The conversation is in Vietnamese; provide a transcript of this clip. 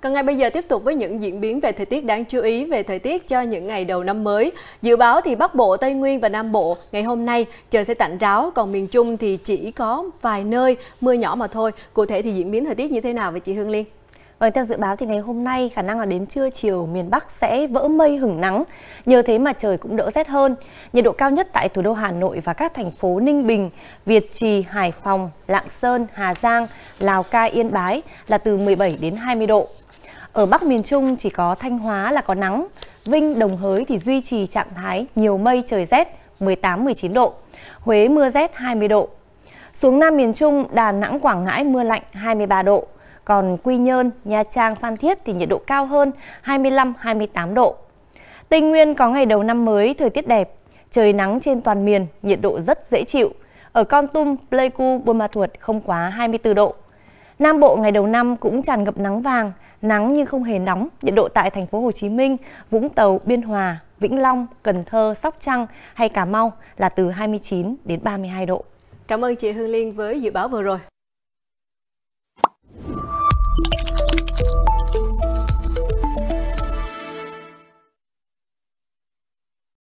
Còn ngay bây giờ tiếp tục với những diễn biến về thời tiết đáng chú ý về thời tiết cho những ngày đầu năm mới. Dự báo thì Bắc Bộ, Tây Nguyên và Nam Bộ ngày hôm nay trời sẽ tạnh ráo, còn miền Trung thì chỉ có vài nơi mưa nhỏ mà thôi. Cụ thể thì diễn biến thời tiết như thế nào vậy chị Hương Liên? Vâng, theo dự báo thì ngày hôm nay khả năng là đến trưa chiều miền Bắc sẽ vỡ mây hửng nắng, nhờ thế mà trời cũng đỡ rét hơn. Nhiệt độ cao nhất tại thủ đô Hà Nội và các thành phố Ninh Bình, Việt Trì, Hải Phòng, Lạng Sơn, Hà Giang, Lào Cai, Yên Bái là từ 17 đến 20 độ. Ở Bắc miền Trung chỉ có Thanh Hóa là có nắng, Vinh, Đồng Hới thì duy trì trạng thái nhiều mây trời rét 18-19 độ, Huế mưa rét 20 độ. Xuống Nam miền Trung, Đà Nẵng, Quảng Ngãi mưa lạnh 23 độ, còn Quy Nhơn, Nha Trang, Phan Thiết thì nhiệt độ cao hơn 25-28 độ. Tây Nguyên có ngày đầu năm mới thời tiết đẹp, trời nắng trên toàn miền, nhiệt độ rất dễ chịu. Ở Con Tum, Pleiku, Buôn Ma Thuột không quá 24 độ. Nam Bộ ngày đầu năm cũng tràn ngập nắng vàng, nắng nhưng không hề nóng. Nhiệt độ tại thành phố Hồ Chí Minh, Vũng Tàu, Biên Hòa, Vĩnh Long, Cần Thơ, Sóc Trăng hay Cà Mau là từ 29 đến 32 độ. Cảm ơn chị Hương Liên với dự báo vừa rồi.